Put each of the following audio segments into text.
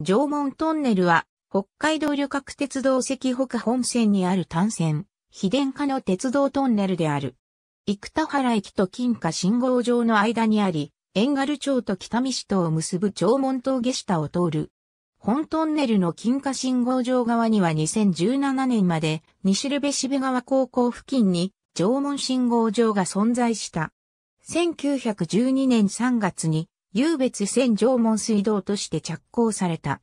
縄文トンネルは、北海道旅客鉄道赤北本線にある単線、非電化の鉄道トンネルである。生田原駅と金華信号場の間にあり、遠軽町と北見市とを結ぶ縄文峠下を通る。本トンネルの金華信号場側には2017年まで、西留部渋川高校付近に縄文信号場が存在した。1912年3月に湧別線縄文水道として着工された。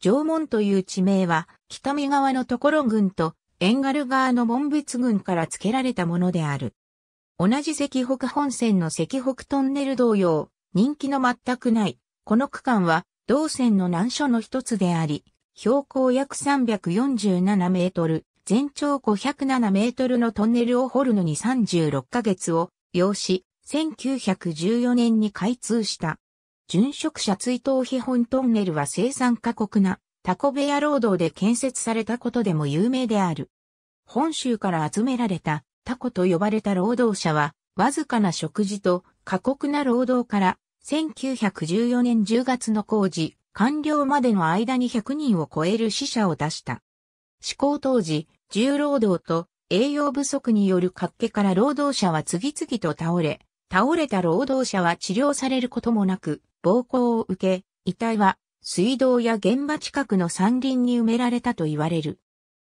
縄文という地名は、北見側のところ群と、遠軽側の門別群から付けられたものである。同じ石北本線の石北トンネル同様、人気の全くない、この区間は、同線の難所の一つであり、標高約347メートル、全長507メートルのトンネルを掘るのに36ヶ月を要し、1914年に開通した。殉職者追悼碑本トンネルは生産過酷なタコ部屋労働で建設されたことでも有名である。本州から集められたタコと呼ばれた労働者は、わずかな食事と過酷な労働から、1914年10月の工事、完了までの間に100人を超える死者を出した。施行当時、重労働と栄養不足による活気から労働者は次々と倒れ、倒れた労働者は治療されることもなく、暴行を受け、遺体は水道や現場近くの山林に埋められたと言われる。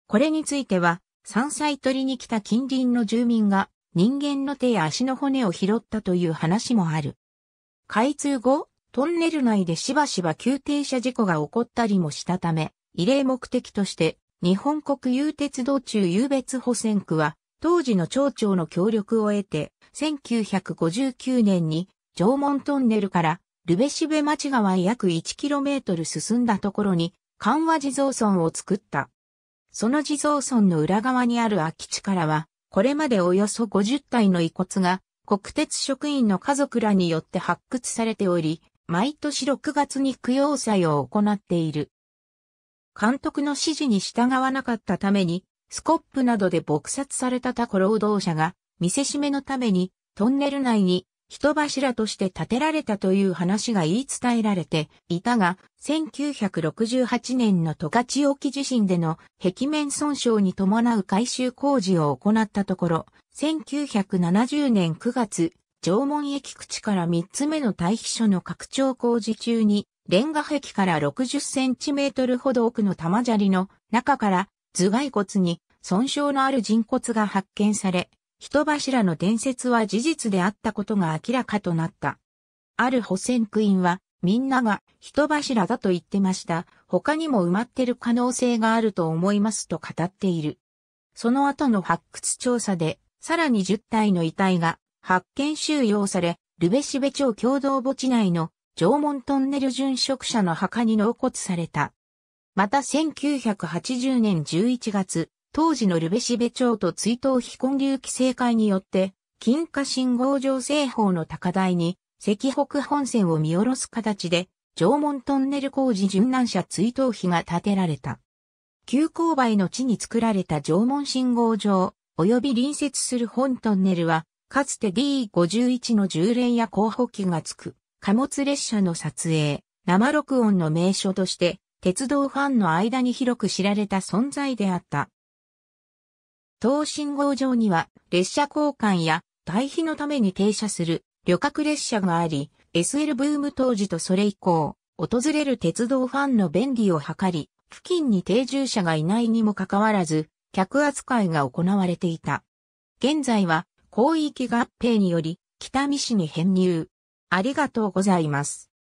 これについては、山菜取りに来た近隣の住民が人間の手や足の骨を拾ったという話もある。開通後、トンネル内でしばしば急停車事故が起こったりもしたため、慰霊目的として、日本国有鉄道中有別保線区は、当時の町長の協力を得て、1959年に縄文トンネルからルベシベ町川へ約 1km 進んだところに、緩和地蔵村を作った。その地蔵村の裏側にある空き地からは、これまでおよそ50体の遺骨が、国鉄職員の家族らによって発掘されており、毎年6月に供養祭を行っている。監督の指示に従わなかったために、スコップなどで撲殺されたタコ労働者が、見せしめのために、トンネル内に人柱として建てられたという話が言い伝えられていたが、1968年の十勝沖地震での壁面損傷に伴う改修工事を行ったところ、1970年9月、縄文駅口から3つ目の退避所の拡張工事中に、レンガ壁から60センチメートルほど奥の玉砂利の中から頭蓋骨に損傷のある人骨が発見され、人柱の伝説は事実であったことが明らかとなった。ある保選区員は、みんなが人柱だと言ってました。他にも埋まってる可能性があると思いますと語っている。その後の発掘調査で、さらに10体の遺体が発見収容され、ルベシベ町共同墓地内の縄文トンネル殉職者の墓に納骨された。また1980年11月、当時のルベシベ町と追悼非混流規制会によって、金華信号場西方の高台に、赤北本線を見下ろす形で、縄文トンネル工事殉難者追悼碑が建てられた。急勾配の地に作られた縄文信号場、及び隣接する本トンネルは、かつて D51 の重連や候補機がつく、貨物列車の撮影、生録音の名所として、鉄道ファンの間に広く知られた存在であった。東信号場には列車交換や退避のために停車する旅客列車があり、SL ブーム当時とそれ以降、訪れる鉄道ファンの便利を図り、付近に定住者がいないにもかかわらず、客扱いが行われていた。現在は、広域合併により、北見市に編入。ありがとうございます。